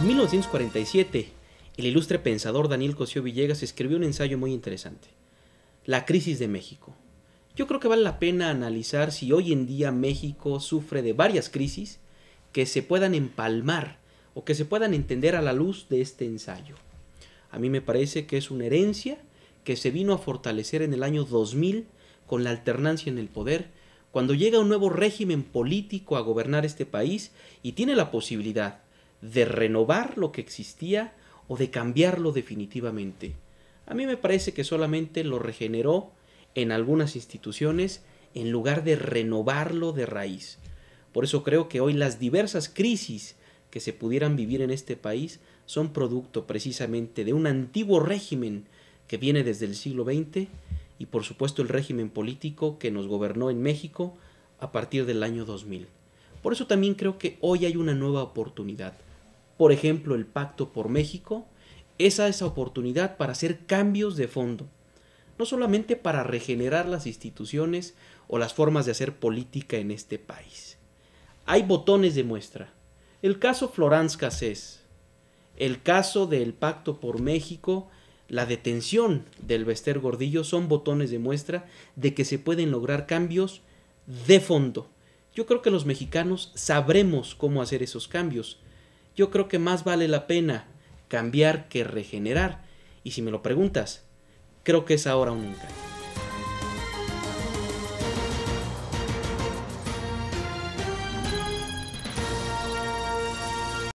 En 1947, el ilustre pensador Daniel Cosío Villegas escribió un ensayo muy interesante, La crisis de México. Yo creo que vale la pena analizar si hoy en día México sufre de varias crisis que se puedan empalmar o que se puedan entender a la luz de este ensayo. A mí me parece que es una herencia que se vino a fortalecer en el año 2000 con la alternancia en el poder, cuando llega un nuevo régimen político a gobernar este país y tiene la posibilidad de renovar lo que existía o de cambiarlo definitivamente. A mí me parece que solamente lo regeneró en algunas instituciones en lugar de renovarlo de raíz. Por eso creo que hoy las diversas crisis que se pudieran vivir en este país son producto precisamente de un antiguo régimen que viene desde el siglo XX y por supuesto el régimen político que nos gobernó en México a partir del año 2000. Por eso también creo que hoy hay una nueva oportunidad por ejemplo el Pacto por México, esa es la oportunidad para hacer cambios de fondo, no solamente para regenerar las instituciones o las formas de hacer política en este país. Hay botones de muestra. El caso florán Cassés, el caso del Pacto por México, la detención del Bester Gordillo son botones de muestra de que se pueden lograr cambios de fondo. Yo creo que los mexicanos sabremos cómo hacer esos cambios yo creo que más vale la pena cambiar que regenerar. Y si me lo preguntas, creo que es ahora o nunca.